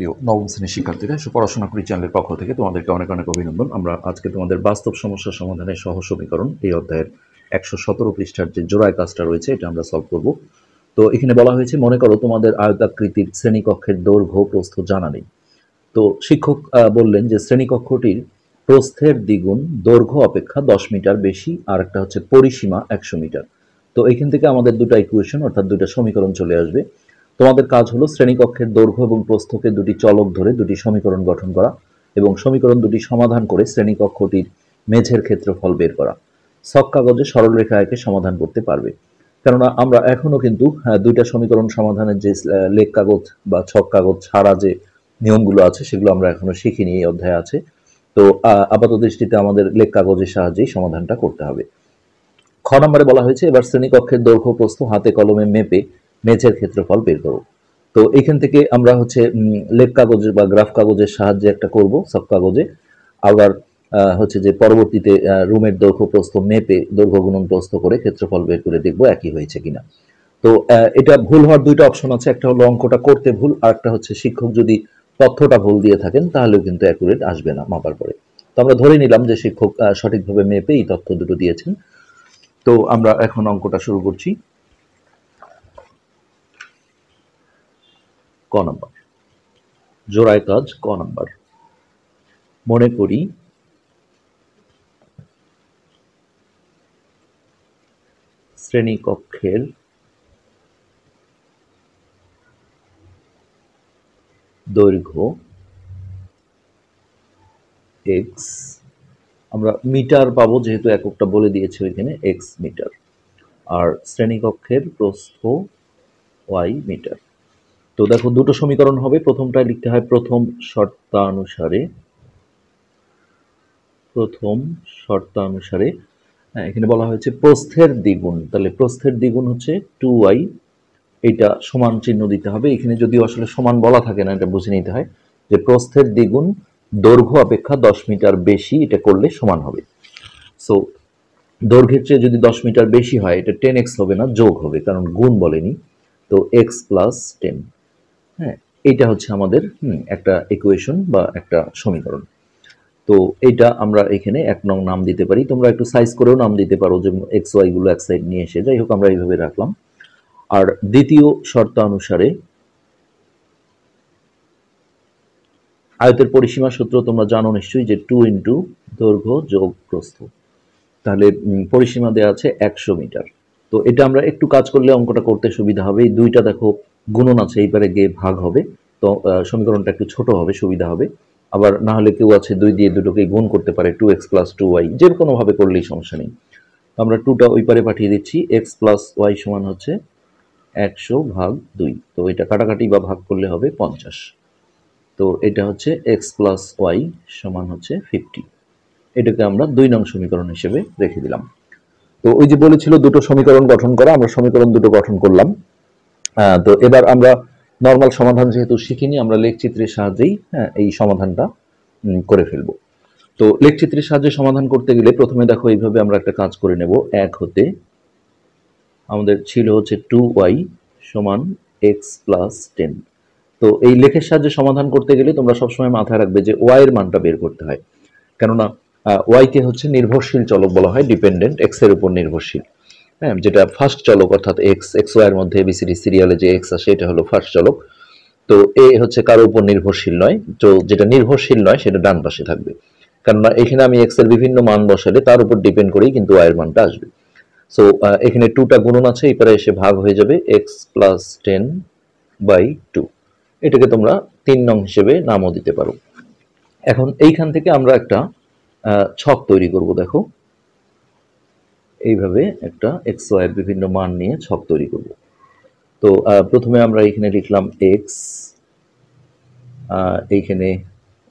প্রিয় নবম শ্রেণীর শিক্ষার্থীরা পড়াশোনা করি চ্যানেলের পক্ষ থেকে তোমাদেরকে অনেক অনেক অভিনন্দন আমরা আজকে তোমাদের বাস্তব সমস্যা সমাধানের সহ সমীকরণ এই অধ্যায়ের একশো সতেরো পৃষ্ঠার যে জোড়ায় কাজটা রয়েছে এটা আমরা সলভ করব তো এখানে বলা হয়েছে মনে করো তোমাদের আয়তাকৃতির শ্রেণীকক্ষের দৈর্ঘ্য প্রস্থ জানা নেই তো শিক্ষক বললেন যে শ্রেণীকক্ষটির প্রস্থের দ্বিগুণ দৈর্ঘ্য অপেক্ষা দশ মিটার বেশি আর একটা হচ্ছে পরিসীমা একশো মিটার তো এখান থেকে আমাদের দুটা ইকুয়েশন অর্থাৎ দুটা সমীকরণ চলে আসবে তোমাদের কাজ হলো শ্রেণীকক্ষের দৈর্ঘ্য এবং প্রস্থকে দুটি চলক ধরে দুটি সমীকরণ গঠন করা এবং সমীকরণ দুটি সমাধান করে শ্রেণীকক্ষটির মেঝের ক্ষেত্রফল বের করা সব কাগজে সরলরেখা একে সমাধান করতে পারবে কেননা আমরা এখনও কিন্তু হ্যাঁ, দুইটা সমীকরণ সমাধানের যে লেখ কাগজ বা ছক কাগজ ছাড়া যে নিয়মগুলো আছে সেগুলো আমরা এখনও শিখিনি এই অধ্যায় আছে তো আপাত দৃষ্টিতে আমাদের লেখ কাগজের সাহায্যেই সমাধানটা করতে হবে খ নম্বরে বলা হয়েছে এবার শ্রেণীকক্ষের দৈর্ঘ্য প্রস্থ হাতে কলমে মেপে মেঝের ক্ষেত্রফল বের করো তো এখান থেকে আমরা হচ্ছে লেপ কাগজে বা গ্রাফ কাগজের সাহায্যে একটা করব সব কাগজে আবার হচ্ছে যে পরবর্তীতে রুমের দৈর্ঘ্য প্রস্থ মেপে দৈর্ঘ্য গুণন প্রস্থ করে ক্ষেত্রফল বের করে দেখব একই হয়েছে কিনা তো এটা ভুল হওয়ার দুইটা অপশন আছে একটা হলো অঙ্কটা করতে ভুল আর একটা হচ্ছে শিক্ষক যদি তথ্যটা ভুল দিয়ে থাকেন তাহলেও কিন্তু অ্যাকুরেট আসবে না মাপার পরে তো আমরা ধরে নিলাম যে শিক্ষক সঠিকভাবে মেপে এই তথ্য দুটো দিয়েছেন তো আমরা এখন অঙ্কটা শুরু করছি ক নম্বর জোড়ায় কাজ ক নম্বর মনে করি শ্রেণীকক্ষের দৈর্ঘ্য এক্স আমরা মিটার পাবো যেহেতু এককটা বলে দিয়েছে ওইখানে এক্স মিটার আর শ্রেণীকক্ষের প্রস্থ ওয়াই মিটার তো দেখো দুটো সমীকরণ হবে প্রথমটা লিখতে হয় প্রথম শর্তানুসারে প্রথম শর্তানুসারে হ্যাঁ, এখানে বলা হয়েছে প্রস্থের দ্বিগুণ তাহলে প্রস্থের দ্বিগুণ হচ্ছে টু ওয়াই এটা সমান চিহ্ন দিতে হবে এখানে যদি আসলে সমান বলা থাকে না এটা বুঝে নিতে হয় যে প্রস্থের দ্বিগুণ দৈর্ঘ্য অপেক্ষা দশ মিটার বেশি এটা করলে সমান হবে সো দৈর্ঘ্যের চেয়ে যদি দশ মিটার বেশি হয় এটা টেন এক্স হবে না যোগ হবে কারণ গুণ বলেনি তো এক্স প্লাস টেন হ্যাঁ এইটা হচ্ছে আমাদের একটা ইকুয়েশন বা একটা সমীকরণ তো এটা আমরা এখানে এক নং নাম দিতে পারি তোমরা একটু সাইজ করেও নাম দিতে পারো যে এক্স ওয়াইগুলো এক সাইড নিয়ে এসে যাই হোক আমরা এইভাবে রাখলাম আর দ্বিতীয় শর্ত অনুসারে আয়তের পরিসীমা সূত্র তোমরা জানো নিশ্চয়ই যে টু ইন্টু দৈর্ঘ্য যোগ প্রস্থ তাহলে পরিসীমা দেওয়া আছে একশো মিটার তো এটা আমরা একটু কাজ করলে অঙ্কটা করতে সুবিধা হবে এই দুইটা দেখো গুণন আছে এই পারে গিয়ে ভাগ হবে তো সমীকরণটা একটু ছোট হবে সুবিধা হবে আবার না হলে কেউ আছে দুই দিয়ে দুটোকে গুণ করতে পারে two X plus two Y যে কোনোভাবে করলেই সমস্যা নেই আমরা টুটা ওই পারে পাঠিয়ে দিচ্ছি এক্স প্লাস ওয়াই সমান হচ্ছে একশো ভাগ দুই তো এটা কাটাকাটি বা ভাগ করলে হবে পঞ্চাশ তো এটা হচ্ছে এক্স প্লাস ওয়াই সমান হচ্ছে ফিফটি এটাকে আমরা দুই নং সমীকরণ হিসেবে রেখে দিলাম তো ওই যে বলেছিল দুটো সমীকরণ গঠন করা আমরা সমীকরণ দুটো গঠন করলাম হ্যাঁ তো এবার আমরা নর্মাল সমাধান যেহেতু শিখিনি আমরা লেখচিত্রের সাহায্যেই হ্যাঁ এই সমাধানটা করে ফেলবো তো লেখচিত্রের সাহায্যে সমাধান করতে গেলে প্রথমে দেখো এইভাবে আমরা একটা কাজ করে নেব এক হতে আমাদের ছিল হচ্ছে টু ওয়াই সমান এক্স প্লাস টেন তো এই লেখের সাহায্যে সমাধান করতে গেলে তোমরা সবসময় মাথায় রাখবে যে ওয়াই এর মানটা বের করতে হয় কেননা ওয়াইকে হচ্ছে নির্ভরশীল চলক বলা হয় ডিপেন্ডেন্ট এক্স এর উপর নির্ভরশীল হ্যাঁ যেটা ফার্স্ট চলক অর্থাৎ এক্স এক্স ওয়াই এর মধ্যে এবিসিডি সিরিয়ালে যে এক্স আছে এটা হলো ফার্স্ট চলক তো এ হচ্ছে কারো উপর নির্ভরশীল নয় তো যেটা নির্ভরশীল নয় সেটা ডান পাশে থাকবে কারণ এখানে আমি এক্স এর বিভিন্ন মান বসালে তার উপর ডিপেন্ড করেই কিন্তু ওয়াই এর মানটা আসবে সো এখানে টুটা গুণন আছে এবারে এসে ভাগ হয়ে যাবে X plus ten by two এটাকে তোমরা তিন নং হিসেবে নামও দিতে পারো এখন এইখান থেকে আমরা একটা ছক তৈরি করব দেখো এইভাবে একটা এক্স ওয়াইয়ের বিভিন্ন মান নিয়ে ছক তৈরি করব তো প্রথমে আমরা এখানে লিখলাম এক্স এইখানে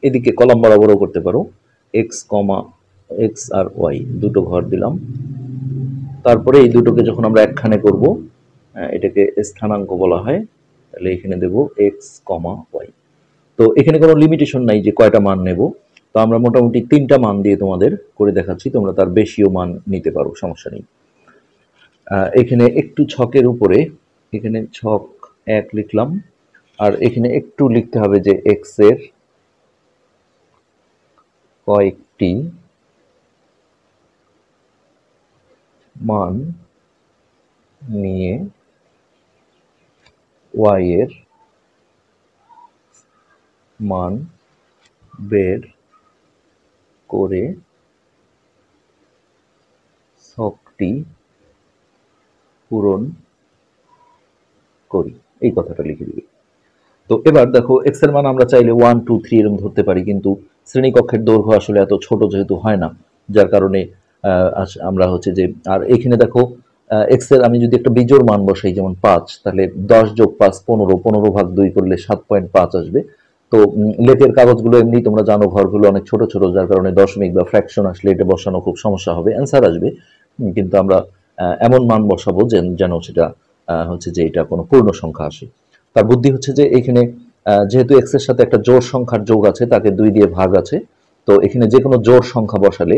এদিকে কলম বরাবরও করতে পারো এক্স কমা এক্স আর ওয়াই দুটো ঘর দিলাম তারপরে এই দুটোকে যখন আমরা একখানে করব এটাকে স্থানাঙ্ক বলা হয় তাহলে এখানে দেব এক্স কমা ওয়াই তো এখানে কোনো লিমিটেশন নাই যে কয়টা মান নেব তো আমরা মোটামুটি তিনটা মান দিয়ে তোমাদের করে দেখাচ্ছি তোমরা তার বেশিও মান নিতে পারো সমস্যা নেই এখানে একটু ছকের উপরে এখানে ছক এক লিখলাম আর এখানে একটু লিখতে হবে যে এক্স এর কয়েকটি মান নিয়ে ওয়াই এর মান বের করে শখটি পূরণ করি এই কথাটা লিখে দিবে তো এবার দেখো এক্স এর মান আমরা চাইলে ওয়ান টু থ্রি এরকম ধরতে পারি কিন্তু শ্রেণীকক্ষের দৈর্ঘ্য আসলে এত ছোট যেহেতু হয় না যার কারণে আমরা হচ্ছে যে আর এখানে দেখো এক্স এর আমি যদি একটা বিজোর মান বসাই যেমন পাঁচ তাহলে দশ যোগ পাঁচ পনেরো পনেরো ভাগ দুই করলে সাত পয়েন্ট পাঁচ আসবে তো লেকের কাগজগুলো এমনি তোমরা জানো ঘরগুলো অনেক ছোট ছোট যার কারণে দশমিক বা ফ্র্যাকশন আসলে এটা বসানো খুব সমস্যা হবে অ্যান্সার আসবে কিন্তু আমরা এমন মান বসাবো যেন যেন সেটা হচ্ছে যে এটা কোনো পূর্ণ সংখ্যা আসে তার বুদ্ধি হচ্ছে যে এখানে যেহেতু এক্স এর সাথে একটা জোর সংখ্যার যোগ আছে তাকে দুই দিয়ে ভাগ আছে তো এখানে যে কোনো জোর সংখ্যা বসালে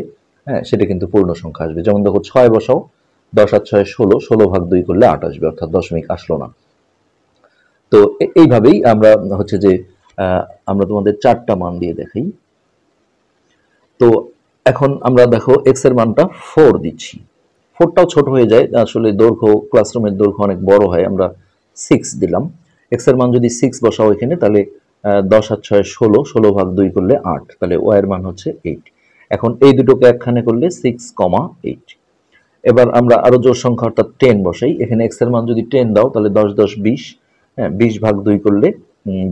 হ্যাঁ সেটা কিন্তু পূর্ণ সংখ্যা আসবে যেমন দেখো ছয় বসাও দশ আর ছয় ষোলো ষোলো ভাগ দুই করলে আট আসবে অর্থাৎ দশমিক আসলো না তো এইভাবেই আমরা হচ্ছে যে আমরা তোমাদের চারটা মান দিয়ে দেখাই তো এখন আমরা দেখো এক্স এর মানটা ফোর দিচ্ছি ফোরটাও ছোট হয়ে যায় আসলে দৈর্ঘ্য ক্লাসরুমের দৈর্ঘ্য অনেক বড় হয় আমরা সিক্স দিলাম এক্স এর মান যদি সিক্স বসাও এখানে তাহলে দশ আর ছয় ষোলো ষোলো ভাগ দুই করলে আট তাহলে ওয়াইয়ের মান হচ্ছে এইট এখন এই দুটোকে একখানে করলে সিক্স কমা এইট এবার আমরা আরও জোর সংখ্যা অর্থাৎ টেন বসাই এখানে এক্স এর মান যদি টেন দাও তাহলে দশ দশ বিশ হ্যাঁ বিশ ভাগ দুই করলে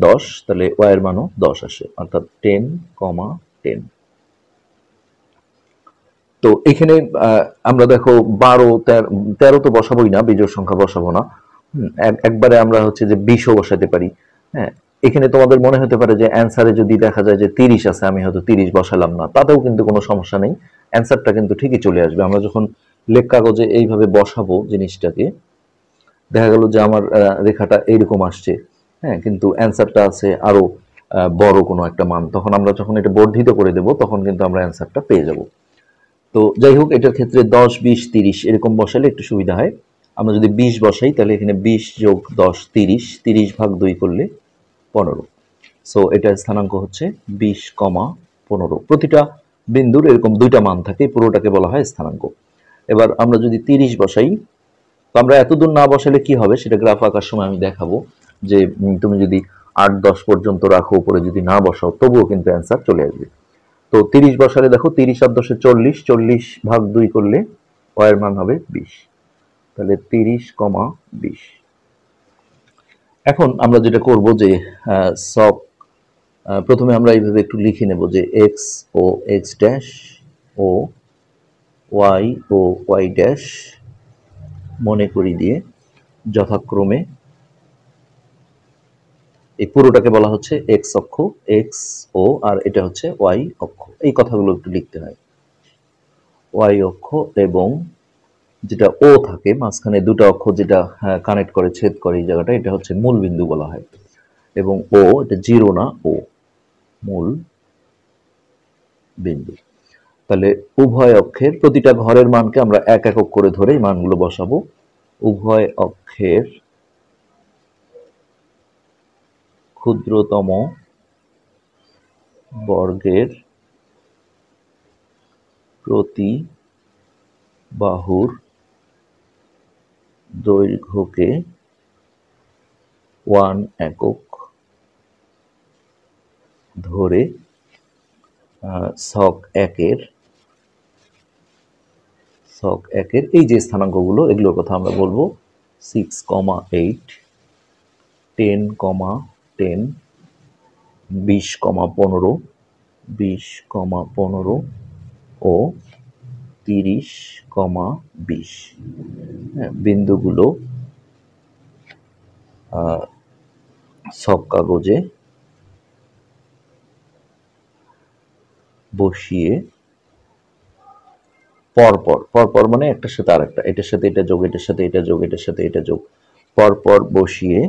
দশ তাহলে ওয়াইয়ের মানও দশ আসে অর্থাৎ টেন কমা টেন তো এখানে আমরা দেখো বারো তেরো তো বসাবোই না বিজোড় সংখ্যা বসাবো না একবারে আমরা হচ্ছে যে বিশও বসাতে পারি হ্যাঁ এখানে তোমাদের মনে হতে পারে যে অ্যানসারে যদি দেখা যায় যে তিরিশ আছে আমি হয়তো তিরিশ বসালাম না তাতেও কিন্তু কোনো সমস্যা নেই অ্যানসারটা কিন্তু ঠিকই চলে আসবে আমরা যখন লেখ কাগজে এইভাবে বসাবো জিনিসটাকে দেখা গেল যে আমার রেখাটা এইরকম আসছে হ্যাঁ কিন্তু অ্যান্সারটা আছে আরও বড় কোনো একটা মান তখন আমরা যখন এটা বর্ধিত করে দেব তখন কিন্তু আমরা অ্যান্সারটা পেয়ে যাব তো যাই হোক এটার ক্ষেত্রে দশ বিশ তিরিশ এরকম বসালে একটু সুবিধা হয় আমরা যদি বিশ বসাই তাহলে এখানে বিশ যোগ দশ তিরিশ তিরিশ ভাগ দুই করলে পনেরো সো এটার স্থানাঙ্ক হচ্ছে বিশ কমা পনেরো প্রতিটা বিন্দুর এরকম দুইটা মান থাকে পুরোটাকে বলা হয় স্থানাঙ্ক এবার আমরা যদি তিরিশ বসাই তো আমরা এতদূর না বসালে কি হবে সেটা গ্রাফ আঁকার সময় আমি দেখাবো যে তুমি যদি আট দশ পর্যন্ত রাখো উপরে যদি না বসাও তবুও কিন্তু অ্যান্সার চলে আসবে তো তিরিশ বসালে দেখো তিরিশ আর দশে চল্লিশ চল্লিশ ভাগ দুই করলে অয়ের মান হবে বিশ তাহলে তিরিশ কমা বিশ এখন আমরা যেটা করব যে সব প্রথমে আমরা এইভাবে একটু লিখে নেব যে X O X dash O Y O Y dash মনে করি দিয়ে যথাক্রমে এই পুরোটাকে বলা হচ্ছে এক্স অক্ষ এক্স ও আর এটা হচ্ছে ওয়াই অক্ষ এই কথাগুলো একটু লিখতে হয় ওয়াই অক্ষ এবং যেটা ও থাকে মাঝখানে দুটো অক্ষ যেটা কানেক্ট হ্যাঁ, করে ছেদ করে এই জায়গাটা এটা হচ্ছে মূল বিন্দু বলা হয় এবং ও এটা জিরো না ও মূল বিন্দু তাহলে উভয় অক্ষের প্রতিটা ঘরের মানকে আমরা এক এক করে ধরে মানগুলো বসাবো উভয় অক্ষের ক্ষুদ্রতম বর্গের প্রতি বাহুর দৈর্ঘ্যকে ওয়ান একক ধরে সক একের সক একের এই যে স্থানাঙ্কগুলো এগুলোর কথা আমরা বলবো six comma eight ten comma ten বিশ কমা পনেরো বিশ কমা পনেরো ও তিরিশ কমা বিশ হ্যাঁ, বিন্দুগুলো সব কাগজে বসিয়ে পরপর পরপর মানে একটার সাথে আরেকটা এটার সাথে এটা যোগ এটার সাথে এটা যোগ এটার সাথে এটা যোগ পরপর বসিয়ে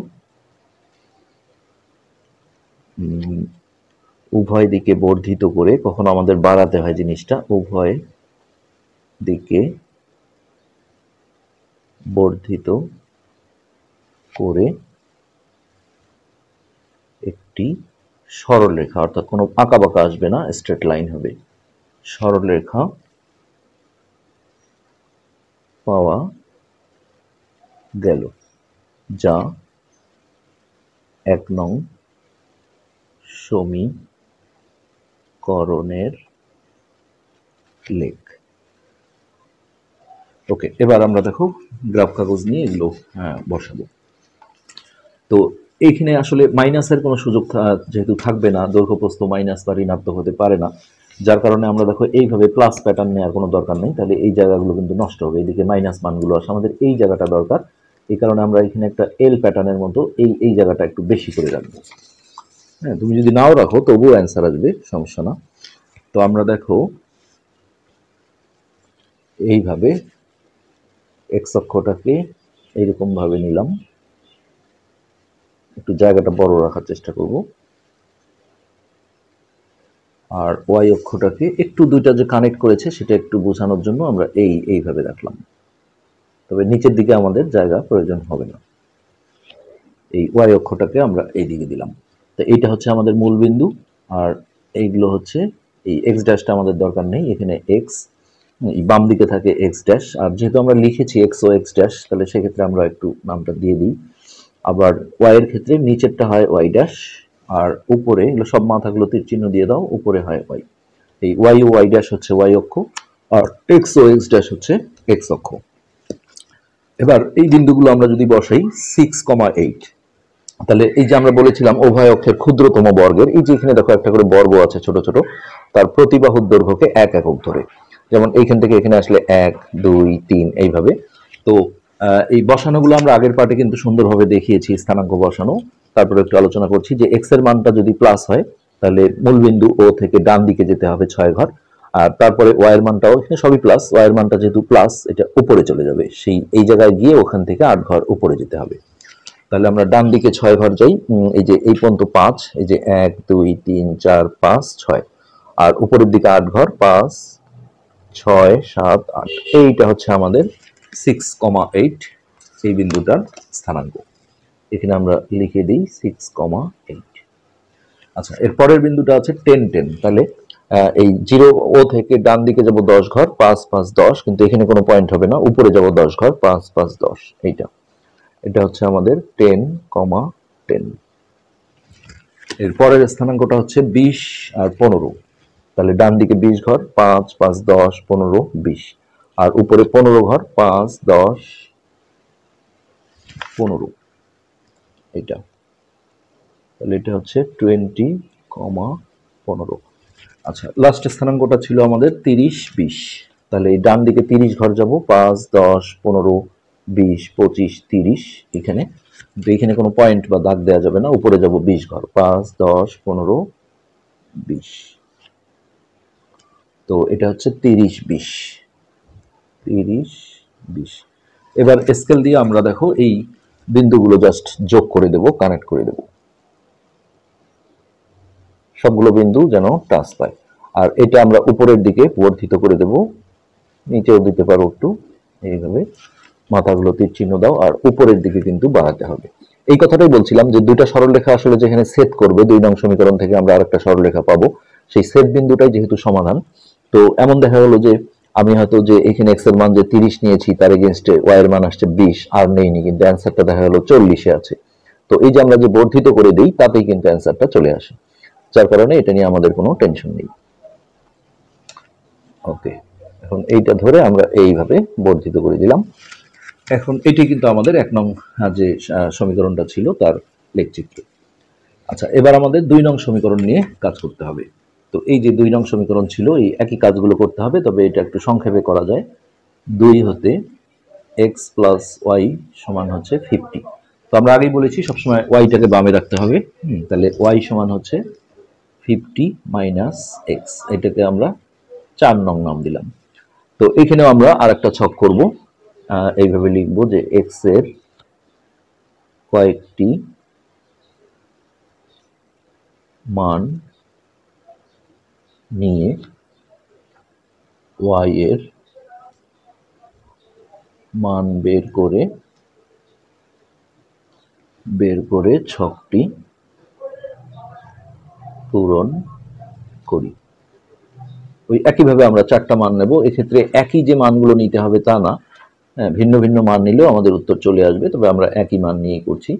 উভয় দিকে বর্ধিত করে কখনো আমাদের বাড়াতে হয় জিনিসটা উভয় দিকে বর্ধিত করে একটি সরলরেখা অর্থাৎ কোনো পাকা পাকা আসবে না স্ট্রেট লাইন হবে সরলরেখা পাওয়া গেল যা এক নং সমীকরণের লেখ ওকে এবার আমরা দেখো গ্রাফ কাগজ নিয়ে এগুলো হ্যাঁ, বসাবো তো এইখানে আসলে মাইনাসের কোনো সুযোগ যেহেতু থাকবে না দৈর্ঘ্যপ্রস্ত মাইনাস বা ঋণাত্মক হতে পারে না যার কারণে আমরা দেখো এইভাবে প্লাস প্যাটার্ন নেওয়ার কোনো দরকার নেই তাহলে এই জায়গাগুলো কিন্তু নষ্ট হবে এদিকে মাইনাস মানগুলো আসে আমাদের এই জায়গাটা দরকার এই কারণে আমরা এখানে একটা এল প্যাটার্নের মতো এই এই জায়গাটা একটু বেশি করে রাখবো হ্যাঁ তুমি যদি নাও রাখো তবুও অ্যান্সার আসবে সমস্যা না তো আমরা দেখো এইভাবে এক্স অক্ষটাকে এইরকমভাবে নিলাম একটু জায়গাটা বড় রাখার চেষ্টা করব আর ওয়াই অক্ষটাকে একটু দুইটা যে কানেক্ট করেছে সেটা একটু বোঝানোর জন্য আমরা এই এইভাবে রাখলাম তবে নিচের দিকে আমাদের জায়গা প্রয়োজন হবে না এই ওয়াই অক্ষটাকে আমরা এই দিকে দিলাম তো এইটা হচ্ছে আমাদের মূল বিন্দু আর এইগুলো হচ্ছে এই এক্স ড্যাশটা আমাদের দরকার নেই এখানে এক্স বাম দিকে থাকে এক্স ড্যাশ আর যেহেতু আমরা লিখেছি এক্স ও এক্স ড্যাশ তাহলে সেক্ষেত্রে আমরা একটু নামটা দিয়ে দিই আবার ওয়াই এর ক্ষেত্রে নিচেরটা হয় ওয়াই ড্যাশ আর উপরে এগুলো সব মাথাগুলো তীর চিহ্ন দিয়ে দাও উপরে হয় ওয়াই এই ওয়াই ও ওয়াই ড্যাশ হচ্ছে ওয়াই অক্ষ আর এক্স ও এক্স ড্যাশ হচ্ছে এক্স অক্ষ এবার এই বিন্দুগুলো আমরা যদি বসাই সিক্স কমা এইট তাহলে এই যে আমরা বলেছিলাম উভয় অক্ষের ক্ষুদ্রতম বর্গের এই যে এখানে দেখো একটা করে বর্গ আছে ছোট ছোট তার প্রতিবাহুর দৈর্ঘ্যকে এক একক ধরে যেমন এইখান থেকে এখানে আসলে এক দুই তিন এইভাবে তো এই বসানোগুলো আমরা আগের পার্টে কিন্তু সুন্দরভাবে দেখিয়েছি স্থানাঙ্ক বসানো তারপরে একটু আলোচনা করছি যে এক্স এর মানটা যদি প্লাস হয় তাহলে মূলবিন্দু ও থেকে ডান দিকে যেতে হবে ছয় ঘর আর তারপরে ওয়াইয়ের মানটাও এখানে সবই প্লাস ওয়ার মানটা যেহেতু প্লাস এটা উপরে চলে যাবে সেই এই জায়গায় গিয়ে ওখান থেকে আট ঘর উপরে যেতে হবে তাহলে আমরা ডান দিকে ছয় ঘর যাই এই যে এই পর্যন্ত পাঁচ এই যে এক দুই তিন চার পাঁচ ছয় আর উপরের দিকে আট ঘর পাঁচ ছয় সাত আট এইটা হচ্ছে আমাদের সিক্স কমা এইট এই বিন্দুটার স্থানাঙ্ক এখানে আমরা লিখে দিই সিক্স কমা এইট আচ্ছা এর পরের বিন্দুটা আছে টেন টেন তাহলে এই জিরো ও থেকে ডান দিকে যাব দশ ঘর পাঁচ পাঁচ দশ কিন্তু এখানে কোনো পয়েন্ট হবে না উপরে যাব দশ ঘর পাঁচ পাঁচ দশ এইটা এটা হচ্ছে আমাদের টেন কমা টেন এরপরের স্থানাঙ্কটা হচ্ছে বিশ আর পনেরো তাহলে ডান দিকে বিশ ঘর পাঁচ পাঁচ দশ পনেরো বিশ আর উপরে পনেরো ঘর পাঁচ দশ পনেরো এটা তাহলে এটা হচ্ছে টোয়েন্টি কমা পনেরো আচ্ছা লাস্ট স্থানাঙ্কটা ছিল আমাদের তিরিশ বিশ তাহলে এই ডান দিকে তিরিশ ঘর যাব পাঁচ দশ পনেরো বিশ পঁচিশ তিরিশ এখানে এখানে কোনো পয়েন্ট বা দাগ দেওয়া যাবে না উপরে যাব বিশ ঘর পাঁচ দশ পনেরো বিশ তো এটা হচ্ছে তিরিশ বিশ তিরিশ বিশ এবার স্কেল দিয়ে আমরা দেখো এই বিন্দুগুলো জাস্ট যোগ করে দেব কানেক্ট করে দেব সবগুলো বিন্দু যেন টাচ পায় আর এটা আমরা উপরের দিকে বর্ধিত করে দেব নিচেও দিতে পারো একটু এইভাবে মাথাগুলোতে চিহ্ন দাও আর উপরের দিকে কিন্তু বাড়াতে হবে এই কথাটাই বলছিলাম যে দুইটা সরলরেখা আসলে যেখানে সেট করবে দুই নং সমীকরণ থেকে আমরা আরেকটা সরলরেখা পাবো সেই সেট বিন্দুটাই যেহেতু সমাধান তো এমন দেখা গেল যে আমি হয়তো যে এখানে এক্স এর মান যে তিরিশ নিয়েছি তার এগেনস্টে ওয়াই এর মান আসছে বিশ আর নেইনি কিন্তু অ্যান্সারটা দেখা গেল চল্লিশে আছে তো এই যে আমরা যে বর্ধিত করে দিই তাতেই কিন্তু অ্যান্সারটা চলে আসে যার কারণে এটা নিয়ে আমাদের কোনো টেনশন নেই ওকে এখন এইটা ধরে আমরা এইভাবে বর্ধিত করে দিলাম এখন এটি কিন্তু আমাদের এক নং যে সমীকরণটা ছিল তার লেখচিত্র আচ্ছা এবার আমাদের দুই নং সমীকরণ নিয়ে কাজ করতে হবে তো এই যে দুই নং সমীকরণ ছিল এই একই কাজগুলো করতে হবে তবে এটা একটু সংক্ষেপে করা যায় দুই হতে এক্স প্লাস ওয়াই সমান হচ্ছে ফিফটি তো আমরা আগেই বলেছি সবসময় ওয়াইটাকে বামে রাখতে হবে তাহলে ওয়াই সমান হচ্ছে ফিফটি মাইনাস এক্স এটাকে আমরা চার নং নাম দিলাম তো এখানেও আমরা আর একটা ছক করবো এইভাবে লিখব যে এক্স এর কয়েকটি মান নিয়ে ওয়াই এর মান বের করে বের করে ছকটি পূরণ করি ওই একইভাবে আমরা চারটা মান নেব এক্ষেত্রে একই যে মানগুলো নিতে হবে তা না হ্যাঁ ভিন্ন ভিন্ন মান নিলেও আমাদের উত্তর চলে আসবে তবে আমরা একই মান নিয়ে করছি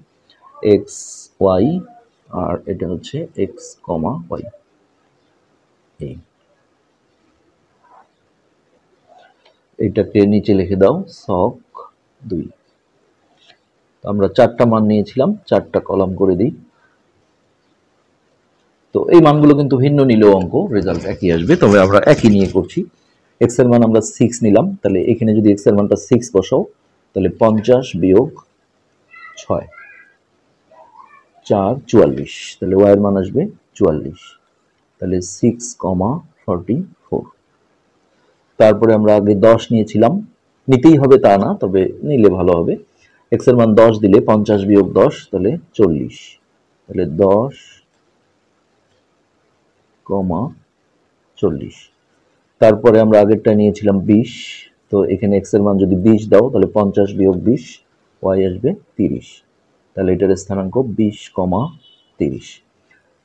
এক্স ওয়াই আর এটা হচ্ছে এক্স কমা ওয়াই এইটাকে এটাকে নিচে লিখে দাও সক দুই আমরা চারটা মান নিয়েছিলাম চারটা কলাম করে দিই তো এই মানগুলো কিন্তু ভিন্ন নিলেও অঙ্ক রেজাল্ট একই আসবে তবে আমরা একই নিয়ে করছি এক্স এর মান আমরা সিক্স নিলাম তাহলে এখানে যদি এক্স এর মানটা সিক্স বসাও তাহলে পঞ্চাশ বিয়োগ ছয় চার চুয়াল্লিশ তাহলে ওয়াইয়ের মান আসবে চুয়াল্লিশ তাহলে সিক্স কমা ফর্টি ফোর তারপরে আমরা আগে দশ নিয়েছিলাম নিতেই হবে তা না তবে নিলে ভালো হবে এক্স এর মান দশ দিলে পঞ্চাশ বিয়োগ দশ তাহলে চল্লিশ তাহলে দশ কমা চল্লিশ তারপরে আমরা আগেরটা নিয়েছিলাম বিশ তো এখানে এক্স এর মান যদি বিশ দাও তাহলে পঞ্চাশ বিয়োগ বিশ ওয়াই আসবে তিরিশ তাহলে এটার স্থানাঙ্ক বিশ কমা তিরিশ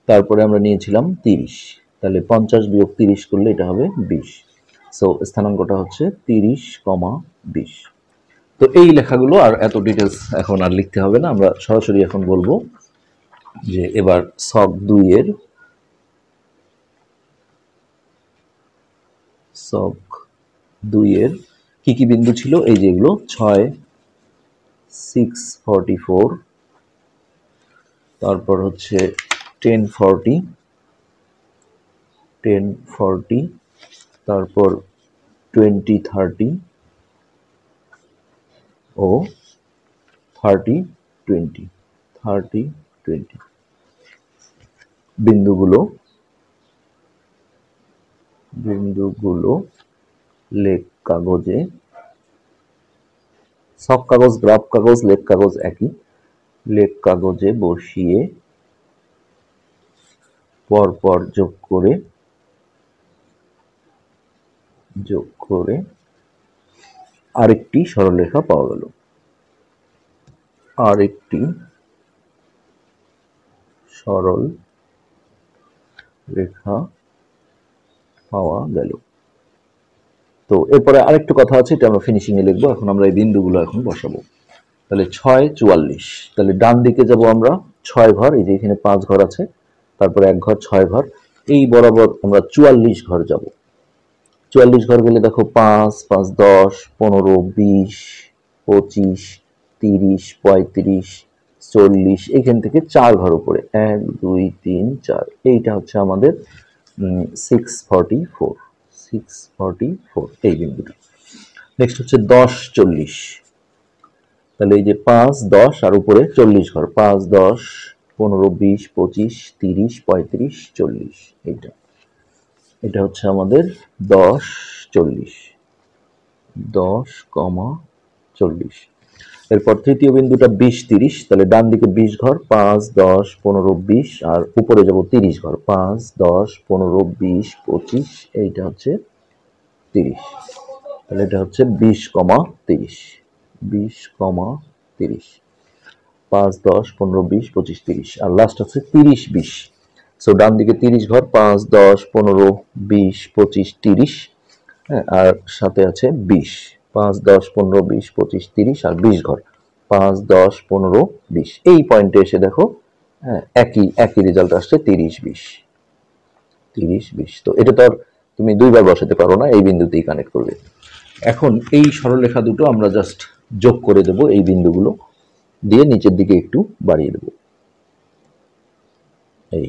তারপরে আমরা নিয়েছিলাম তিরিশ তাহলে পঞ্চাশ বিয়োগ তিরিশ করলে এটা হবে বিশ সো স্থানাঙ্কটা হচ্ছে তিরিশ কমা বিশ তো এই লেখাগুলো আর এত ডিটেলস এখন আর লিখতে হবে না আমরা সরাসরি এখন বলবো যে এবার সব দুইয়ের দুই দুইয়ের কি কি বিন্দু ছিল এই যে এগুলো ছয় সিক্স ফর্টি ফোর তারপর হচ্ছে টেন ফর্টি টেন ফর্টি তারপর টোয়েন্টি থার্টি ও থার্টি টোয়েন্টি থার্টি টোয়েন্টি বিন্দুগুলো বিন্দুগুলো লেখ কাগজে সব কাগজ গ্রাফ কাগজ লেখ কাগজ একই লেখ কাগজে বসিয়ে পরপর যোগ করে যোগ করে আরেকটি সরলরেখা পাওয়া গেল আরেকটি সরল রেখা পাওয়া গেল তো এরপরে আরেকটু কথা আছে এটা আমরা ফিনিশিংয়ে লিখবো এখন আমরা এই বিন্দুগুলো এখন বসাবো তাহলে ছয় চুয়াল্লিশ তাহলে ডান দিকে যাব আমরা ছয় ঘর এই যে এখানে পাঁচ ঘর আছে তারপরে এক ঘর ছয় ঘর এই বরাবর আমরা চুয়াল্লিশ ঘর যাব চুয়াল্লিশ ঘর গেলে দেখো পাঁচ পাঁচ দশ পনেরো বিশ পঁচিশ তিরিশ পঁয়ত্রিশ চল্লিশ এখান থেকে চার ঘর উপরে এক দুই তিন চার এইটা হচ্ছে আমাদের six forty four six forty four এই বিন্দুটা নেক্সট হচ্ছে দশ চল্লিশ তাহলে এই যে পাঁচ দশ আর উপরে চল্লিশ ঘর পাঁচ দশ পনেরো বিশ পঁচিশ তিরিশ পঁয়ত্রিশ চল্লিশ এইটা এটা হচ্ছে আমাদের দশ চল্লিশ দশ কমা চল্লিশ এরপর তৃতীয় বিন্দুটা বিশ তিরিশ তাহলে ডান দিকে বিশ ঘর পাঁচ দশ পনেরো বিশ আর উপরে যাব তিরিশ ঘর পাঁচ দশ পনেরো বিশ পঁচিশ এইটা হচ্ছে তিরিশ তাহলে এটা হচ্ছে বিশ কমা তিরিশ বিশ কমা তিরিশ পাঁচ দশ পনেরো বিশ পঁচিশ তিরিশ আর লাস্ট হচ্ছে তিরিশ বিশ সো ডান দিকে তিরিশ ঘর পাঁচ দশ পনেরো বিশ পঁচিশ তিরিশ হ্যাঁ আর সাথে আছে বিশ পাঁচ দশ পনেরো বিশ পঁচিশ তিরিশ আর বিশ ঘর পাঁচ দশ পনেরো বিশ এই পয়েন্টে এসে দেখো হ্যাঁ একই একই রেজাল্ট আসছে তিরিশ বিশ তিরিশ বিশ তো এটা তো আর তুমি দুইবার বসাতে পারো না এই বিন্দুতেই কানেক্ট করবে এখন এই সরলরেখা দুটো আমরা জাস্ট যোগ করে দেব এই বিন্দুগুলো দিয়ে নিচের দিকে একটু বাড়িয়ে দেব এই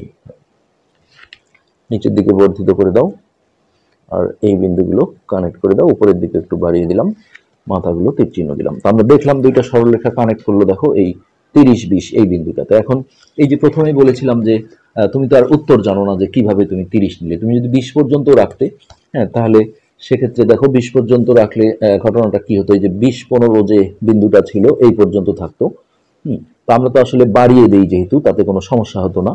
নিচের দিকে বর্ধিত করে দাও আর এই বিন্দুগুলো কানেক্ট করে দাও উপরের দিকে একটু বাড়িয়ে দিলাম মাথাগুলো তীর চিহ্ন দিলাম তো আমরা দেখলাম দুইটা সরলরেখা কানেক্ট করলো দেখো এই তিরিশ বিশ এই বিন্দুটাতে এখন এই যে প্রথমেই বলেছিলাম যে তুমি তো আর উত্তর জানো না যে কিভাবে তুমি তিরিশ নিলে তুমি যদি বিশ পর্যন্ত রাখতে হ্যাঁ তাহলে সেক্ষেত্রে দেখো বিশ পর্যন্ত রাখলে ঘটনাটা কি হতো এই যে বিশ পনেরো যে বিন্দুটা ছিল এই পর্যন্ত থাকতো হুম তা আমরা তো আসলে বাড়িয়ে দিই যেহেতু তাতে কোনো সমস্যা হতো না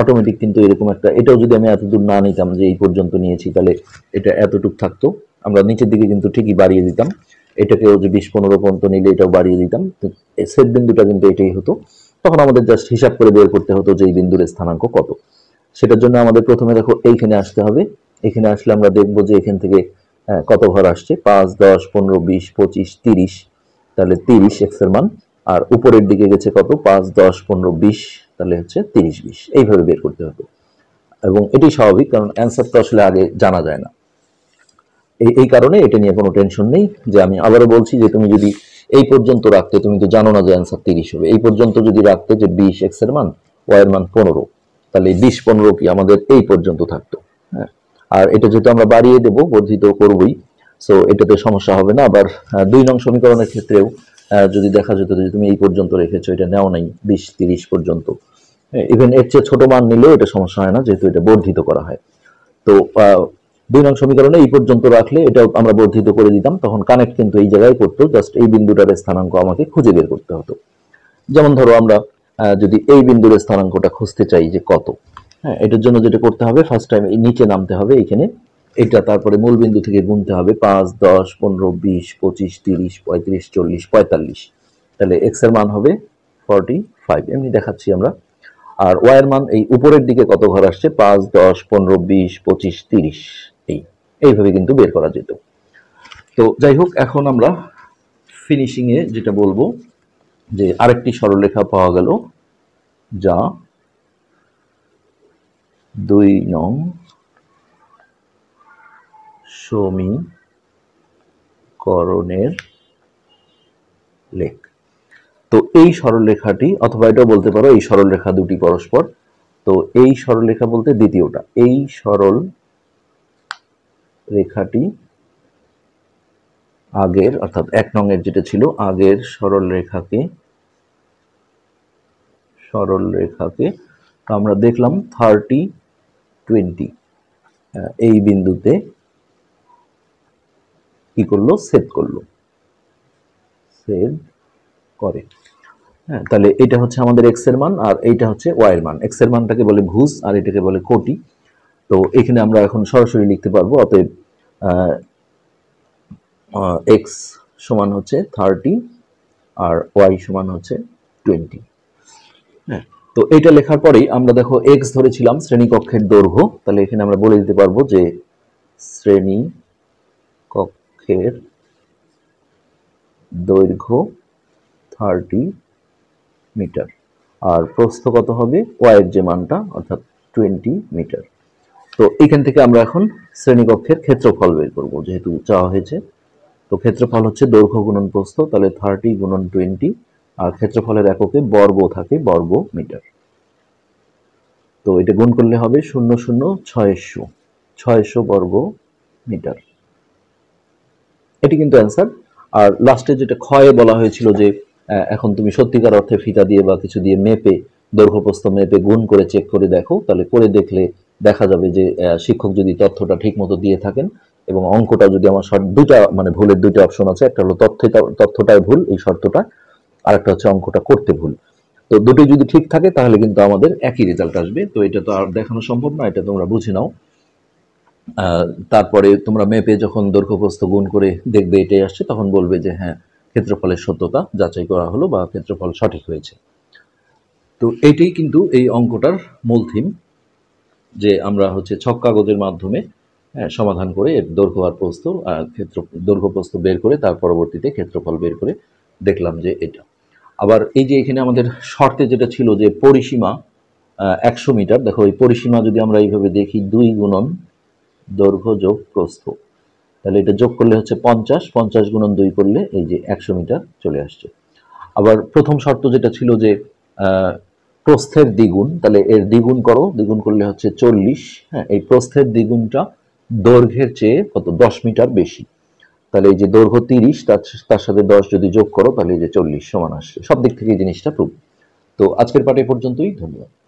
অটোমেটিক কিন্তু এরকম একটা এটাও যদি আমি এতদূর না নিতাম যে এই পর্যন্ত নিয়েছি তাহলে এটা এতটুক থাকতো আমরা নিচের দিকে কিন্তু ঠিকই বাড়িয়ে দিতাম এটাকেও যে বিশ পনেরো পর্যন্ত নিলে এটাও বাড়িয়ে দিতাম সেট বিন্দুটা কিন্তু এটাই হতো তখন আমাদের জাস্ট হিসাব করে বের করতে হতো যে এই বিন্দুর স্থানাঙ্ক কত সেটার জন্য আমাদের প্রথমে দেখো এইখানে আসতে হবে এখানে আসলে আমরা দেখবো যে এখান থেকে হ্যাঁ, কত ঘর আসছে পাঁচ দশ পনেরো বিশ পঁচিশ তিরিশ তাহলে তিরিশ এক্সের মান আর উপরের দিকে গেছে কত পাঁচ দশ পনেরো বিশ তাহলে হচ্ছে তিরিশ বিশ এইভাবে বের করতে হবে এবং এটি স্বাভাবিক কারণ অ্যান্সার তো আসলে আগে জানা যায় না এই এই কারণে এটা নিয়ে কোনো টেনশন নেই যে আমি আবারও বলছি যে তুমি যদি এই পর্যন্ত রাখতে তুমি তো জানো না যে অ্যান্সার তিরিশ হবে এই পর্যন্ত যদি রাখতে যে বিশ এক্স এর মান ওয়াই এর মান পনেরো তাহলে বিশ পনেরো কি আমাদের এই পর্যন্ত থাকতো হ্যাঁ আর এটা যেহেতু আমরা বাড়িয়ে দেবো বর্ধিত করবই সো এটাতে সমস্যা হবে না আবার দুই নং সমীকরণের ক্ষেত্রেও যদি দেখা যেত যে তুমি এই পর্যন্ত রেখেছো এটা নেওয়া নাই বিশ তিরিশ পর্যন্ত ইভেন হ্যাঁ, এর চেয়ে ছোট মান নিলেও এটা সমস্যা হয় না যেহেতু এটা বর্ধিত করা হয় তো দুই নং সমীকরণে এই পর্যন্ত রাখলে এটা আমরা বর্ধিত করে দিতাম তখন কানেক্ট কিন্তু এই জায়গায় করতো জাস্ট এই বিন্দুটার স্থানাঙ্ক আমাকে খুঁজে বের করতে হতো যেমন ধরো আমরা যদি এই বিন্দুর স্থানাঙ্কটা খুঁজতে চাই যে কত হ্যাঁ এটার জন্য যেটা করতে হবে ফার্স্ট টাইম নিচে নামতে হবে এখানে এটা তারপরে মূলবিন্দু থেকে গুনতে হবে পাঁচ দশ পনেরো বিশ পঁচিশ তিরিশ পঁয়ত্রিশ চল্লিশ পঁয়তাল্লিশ তাহলে এক্স এর মান হবে ফর্টি ফাইভ এমনি দেখাচ্ছি আমরা আর ওয়াই এর মান এই উপরের দিকে কত ঘর আসছে পাঁচ দশ পনেরো বিশ পঁচিশ তিরিশ এই এইভাবে কিন্তু বের করা যেত তো যাই হোক এখন আমরা ফিনিশিংয়ে যেটা বলবো যে আরেকটি সরলরেখা পাওয়া গেল যা দুই নং সমীকরণের লেখ তো এই সরলরেখাটি অথবা এটাও বলতে পারো এই সরলরেখা দুটি পরস্পর তো এই সরলরেখা বলতে দ্বিতীয়টা এই সরল রেখাটি আগের অর্থাৎ এক নঙের যেটা ছিল আগের সরল রেখাকে সরল রেখাকে আমরা দেখলাম থার্টি টোয়েন্টি এই বিন্দুতে কি করলো সেভ করলো সেভ করে হ্যাঁ তাহলে এটা হচ্ছে আমাদের এক্স এর মান আর এইটা হচ্ছে ওয়াই এর মান এক্স এর মানটাকে বলে ভুজ আর এটাকে বলে কোটি তো এখানে আমরা এখন সরাসরি লিখতে পারবো অতএব এক্স সমান হচ্ছে থার্টি আর ওয়াই সমান হচ্ছে টোয়েন্টি হ্যাঁ তো এটা লেখার পরেই আমরা দেখো এক্স ধরেছিলাম শ্রেণীকক্ষের দৈর্ঘ্য তাহলে এখানে আমরা বলে দিতে পারবো যে শ্রেণী পথের দৈর্ঘ্য থার্টি মিটার আর প্রস্থ কত হবে ওয়াইয়ের যে মানটা অর্থাৎ টোয়েন্টি মিটার তো এখান থেকে আমরা এখন শ্রেণীকক্ষের ক্ষেত্রফল বের করব যেহেতু চাওয়া হয়েছে তো ক্ষেত্রফল হচ্ছে দৈর্ঘ্য গুণন প্রস্থ তাহলে থার্টি গুণন টোয়েন্টি আর ক্ষেত্রফলের এককে বর্গ থাকে বর্গ মিটার তো এটা গুণ করলে হবে শূন্য শূন্য ছয়শো ছয়শো বর্গ মিটার এটি কিন্তু অ্যান্সার আর লাস্টে যেটা ক্ষয়ে বলা হয়েছিল যে এখন তুমি সত্যিকার অর্থে ফিতা দিয়ে বা কিছু দিয়ে মেপে দৈর্ঘ্যপ্রস্থ মেপে গুণ করে চেক করে দেখো তাহলে করে দেখলে দেখা যাবে যে শিক্ষক যদি তথ্যটা ঠিক মতো দিয়ে থাকেন এবং অঙ্কটা যদি আমার শর্ট দুটা মানে ভুলের দুটো অপশন আছে একটা হলো তথ্য তথ্যটাই ভুল এই শর্তটা আর একটা হচ্ছে অঙ্কটা করতে ভুল তো দুটোই যদি ঠিক থাকে তাহলে কিন্তু আমাদের একই রেজাল্ট আসবে তো এটা তো আর দেখানো সম্ভব না এটা তোমরা বুঝে নাও তারপরে তোমরা মেপে যখন দৈর্ঘ্যপ্রস্থ গুণ করে দেখবে এটাই আসছে তখন বলবে যে হ্যাঁ ক্ষেত্রফলের সত্যতা যাচাই করা হলো বা ক্ষেত্রফল সঠিক হয়েছে তো এটাই কিন্তু এই অঙ্কটার মূল থিম যে আমরা হচ্ছে ছক কাগজের মাধ্যমে হ্যাঁ, সমাধান করে এর দৈর্ঘ্য আর প্রস্থ ক্ষেত্র দৈর্ঘ্যপ্রস্থ বের করে তার পরবর্তীতে ক্ষেত্রফল বের করে দেখলাম যে এটা আবার এই যে এখানে আমাদের শর্তে যেটা ছিল যে পরিসীমা একশো মিটার দেখো এই পরিসীমা যদি আমরা এইভাবে দেখি দুই গুণন দৈর্ঘ্য যোগ প্রস্থ তাহলে এটা যোগ করলে হচ্ছে পঞ্চাশ পঞ্চাশ গুণন দুই করলে এই যে একশো মিটার চলে আসছে আবার প্রথম শর্ত যেটা ছিল যে প্রস্থের দ্বিগুণ তাহলে এর দ্বিগুণ করো দ্বিগুণ করলে হচ্ছে চল্লিশ হ্যাঁ এই প্রস্থের দ্বিগুণটা দৈর্ঘ্যের চেয়ে কত দশ মিটার বেশি তাহলে এই যে দৈর্ঘ্য তিরিশ তার সাথে দশ যদি যোগ করো তাহলে এই যে চল্লিশ সমান আসছে সব দিক থেকে এই জিনিসটা প্রুভ তো আজকের পাঠে পর্যন্তই ধন্যবাদ